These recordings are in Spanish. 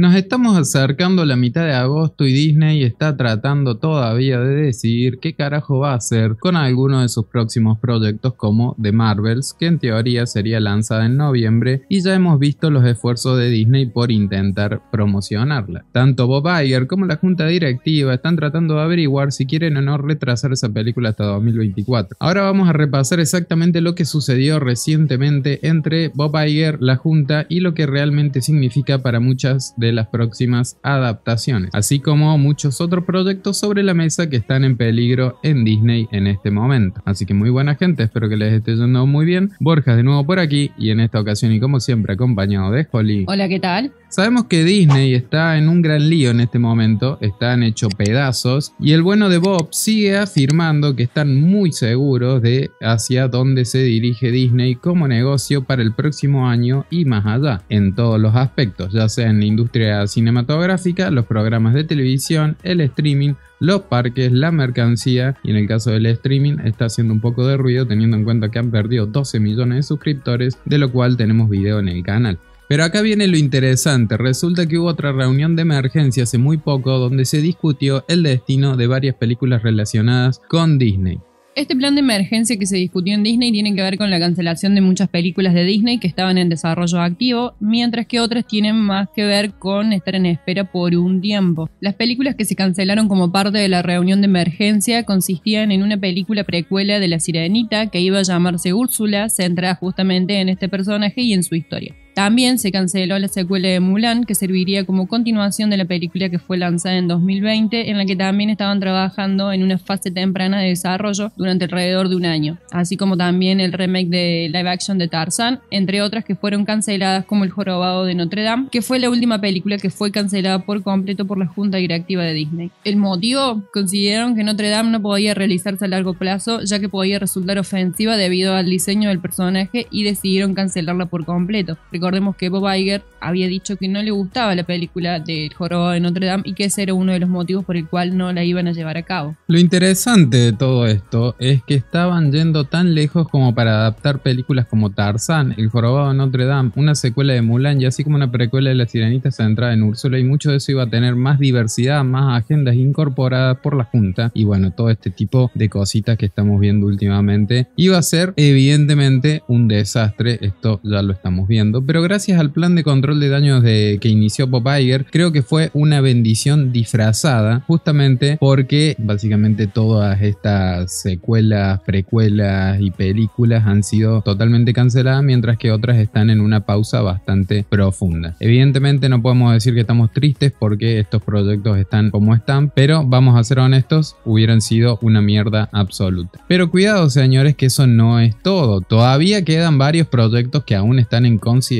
Nos estamos acercando a la mitad de agosto y Disney está tratando todavía de decidir qué carajo va a hacer con alguno de sus próximos proyectos como The Marvels, que en teoría sería lanzada en noviembre y ya hemos visto los esfuerzos de Disney por intentar promocionarla. Tanto Bob Iger como la junta directiva están tratando de averiguar si quieren o no retrasar esa película hasta 2024. Ahora vamos a repasar exactamente lo que sucedió recientemente entre Bob Iger, la junta y lo que realmente significa para muchas de las próximas adaptaciones, así como muchos otros proyectos sobre la mesa que están en peligro en Disney en este momento. Así que muy buena gente, espero que les esté yendo muy bien. Borjas de nuevo por aquí y en esta ocasión y como siempre acompañado de Holly. Hola, ¿qué tal? Sabemos que Disney está en un gran lío en este momento, están hechos pedazos y el bueno de Bob sigue afirmando que están muy seguros de hacia dónde se dirige Disney como negocio para el próximo año y más allá, en todos los aspectos, ya sea en la industria cinematográfica, los programas de televisión, el streaming, los parques, la mercancía y en el caso del streaming está haciendo un poco de ruido teniendo en cuenta que han perdido 12 millones de suscriptores, de lo cual tenemos video en el canal. Pero acá viene lo interesante, resulta que hubo otra reunión de emergencia hace muy poco donde se discutió el destino de varias películas relacionadas con Disney. Este plan de emergencia que se discutió en Disney tiene que ver con la cancelación de muchas películas de Disney que estaban en desarrollo activo, mientras que otras tienen más que ver con estar en espera por un tiempo. Las películas que se cancelaron como parte de la reunión de emergencia consistían en una película precuela de La Sirenita que iba a llamarse Úrsula, centrada justamente en este personaje y en su historia. También se canceló la secuela de Mulan, que serviría como continuación de la película que fue lanzada en 2020, en la que también estaban trabajando en una fase temprana de desarrollo durante alrededor de un año, así como también el remake de live action de Tarzan, entre otras que fueron canceladas como El Jorobado de Notre Dame, que fue la última película que fue cancelada por completo por la Junta Directiva de Disney. El motivo, consideraron que Notre Dame no podía realizarse a largo plazo, ya que podía resultar ofensiva debido al diseño del personaje y decidieron cancelarla por completo. Recordemos que Bob Iger había dicho que no le gustaba la película del jorobado de Notre Dame y que ese era uno de los motivos por el cual no la iban a llevar a cabo. Lo interesante de todo esto es que estaban yendo tan lejos como para adaptar películas como Tarzán, El jorobado de Notre Dame, una secuela de Mulan y así como una precuela de La Sirenita centrada en Úrsula y mucho de eso iba a tener más diversidad, más agendas incorporadas por la Junta y bueno, todo este tipo de cositas que estamos viendo últimamente. Iba a ser evidentemente un desastre, esto ya lo estamos viendo, pero gracias al plan de control de daños que inició Bob Iger, creo que fue una bendición disfrazada, justamente porque básicamente todas estas secuelas, precuelas y películas han sido totalmente canceladas, mientras que otras están en una pausa bastante profunda. Evidentemente no podemos decir que estamos tristes porque estos proyectos están como están, pero vamos a ser honestos, hubieran sido una mierda absoluta. Pero cuidado señores que eso no es todo, todavía quedan varios proyectos que aún están en consideración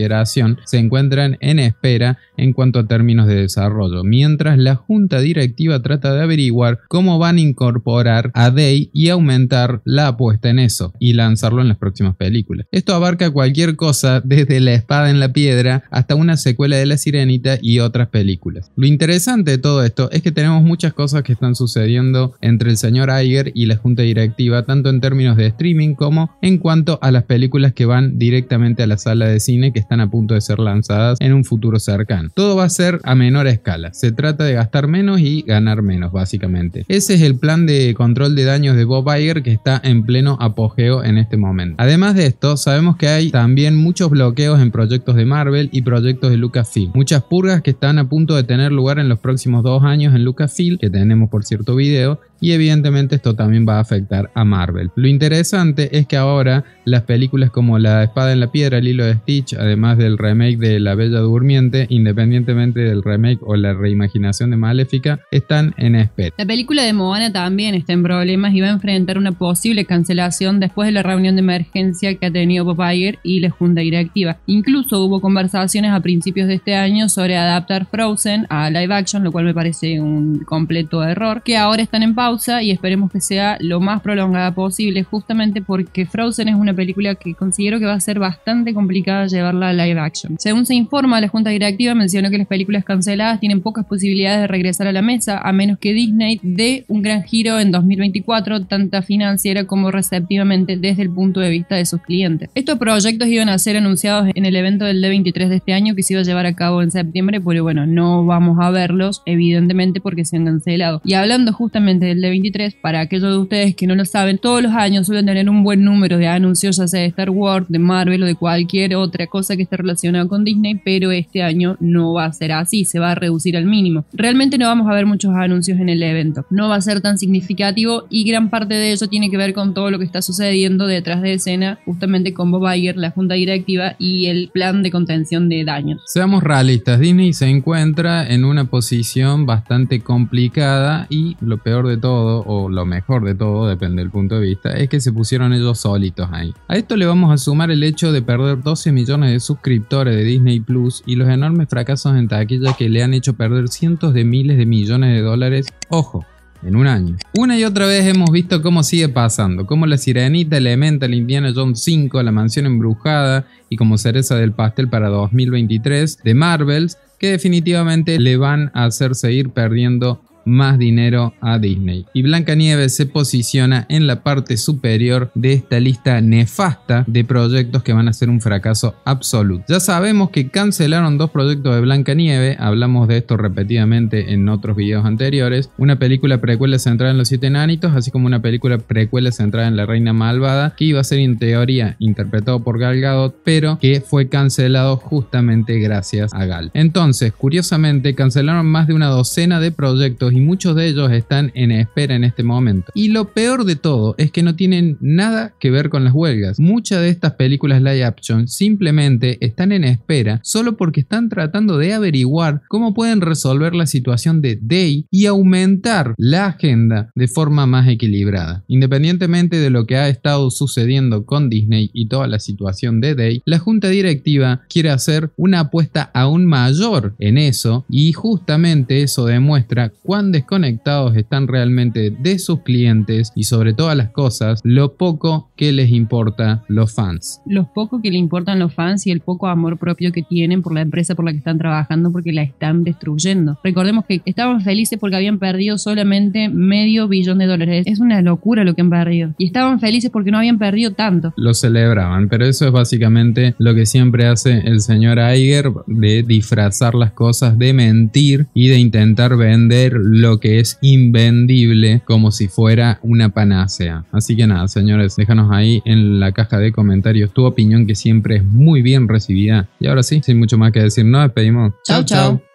se encuentran en espera en cuanto a términos de desarrollo, mientras la junta directiva trata de averiguar cómo van a incorporar a Day y aumentar la apuesta en eso y lanzarlo en las próximas películas. Esto abarca cualquier cosa desde La espada en la piedra hasta una secuela de La Sirenita y otras películas. Lo interesante de todo esto es que tenemos muchas cosas que están sucediendo entre el señor Iger y la junta directiva, tanto en términos de streaming como en cuanto a las películas que van directamente a la sala de cine que están a punto de ser lanzadas en un futuro cercano. Todo va a ser a menor escala. Se trata de gastar menos y ganar menos, básicamente. Ese es el plan de control de daños de Bob Iger que está en pleno apogeo en este momento. Además de esto, sabemos que hay también muchos bloqueos en proyectos de Marvel y proyectos de Lucasfilm. Muchas purgas que están a punto de tener lugar en los próximos dos años en Lucasfilm, que tenemos por cierto video, y evidentemente esto también va a afectar a Marvel. Lo interesante es que ahora las películas como La Espada en la Piedra, El Hilo de Stitch, más del remake de La Bella Durmiente, independientemente del remake o la reimaginación de Maléfica, están en espera. La película de Moana también está en problemas y va a enfrentar una posible cancelación después de la reunión de emergencia que ha tenido Bob Iger y la Junta Directiva. Incluso hubo conversaciones a principios de este año sobre adaptar Frozen a live action, lo cual me parece un completo error, que ahora están en pausa y esperemos que sea lo más prolongada posible, justamente porque Frozen es una película que considero que va a ser bastante complicada llevarla live action. Según se informa, la junta directiva mencionó que las películas canceladas tienen pocas posibilidades de regresar a la mesa, a menos que Disney dé un gran giro en 2024, tanto financiera como receptivamente desde el punto de vista de sus clientes. Estos proyectos iban a ser anunciados en el evento del D23 de este año que se iba a llevar a cabo en septiembre, pero bueno, no vamos a verlos, evidentemente, porque se han cancelado. Y hablando justamente del D23, para aquellos de ustedes que no lo saben, todos los años suelen tener un buen número de anuncios, ya sea de Star Wars, de Marvel o de cualquier otra cosa que que esté relacionado con Disney, pero este año no va a ser así, se va a reducir al mínimo. Realmente no vamos a ver muchos anuncios en el evento, no va a ser tan significativo y gran parte de eso tiene que ver con todo lo que está sucediendo detrás de escena, justamente con Bob Iger, la junta directiva y el plan de contención de daños. Seamos realistas, Disney se encuentra en una posición bastante complicada y lo peor de todo, o lo mejor de todo, depende del punto de vista, es que se pusieron ellos solitos ahí. A esto le vamos a sumar el hecho de perder 12 millones de suscriptores de Disney Plus y los enormes fracasos en taquilla que le han hecho perder cientos de miles de millones de dólares, ojo, en un año. Una y otra vez hemos visto cómo sigue pasando, como La Sirenita, Elemental, Indiana Jones 5, La Mansión Embrujada y como cereza del pastel para 2023 de Marvels, que definitivamente le van a hacer seguir perdiendo más dinero a Disney. Y Blancanieves se posiciona en la parte superior de esta lista nefasta de proyectos que van a ser un fracaso absoluto. Ya sabemos que cancelaron dos proyectos de Blancanieves, hablamos de esto repetidamente en otros videos anteriores, una película precuela centrada en los siete enanitos, así como una película precuela centrada en la reina malvada, que iba a ser en teoría interpretado por Gal Gadot, pero que fue cancelado justamente gracias a Gal. Entonces, curiosamente, cancelaron más de una docena de proyectos muchos de ellos están en espera en este momento. Y lo peor de todo es que no tienen nada que ver con las huelgas. Muchas de estas películas live action simplemente están en espera solo porque están tratando de averiguar cómo pueden resolver la situación de Day y aumentar la agenda de forma más equilibrada. Independientemente de lo que ha estado sucediendo con Disney y toda la situación de Day, la junta directiva quiere hacer una apuesta aún mayor en eso y justamente eso demuestra desconectados están realmente de sus clientes y sobre todas las cosas, lo poco que les importa los fans. Los poco que le importan los fans y el poco amor propio que tienen por la empresa por la que están trabajando porque la están destruyendo. Recordemos que estaban felices porque habían perdido solamente medio billón de dólares. Es una locura lo que han perdido. Y estaban felices porque no habían perdido tanto. Lo celebraban, pero eso es básicamente lo que siempre hace el señor Aiger de disfrazar las cosas, de mentir y de intentar vender lo que es invendible como si fuera una panacea. Así que nada, señores, déjanos ahí en la caja de comentarios tu opinión que siempre es muy bien recibida. Y ahora sí, sin mucho más que decir, nos despedimos. Chau, chau.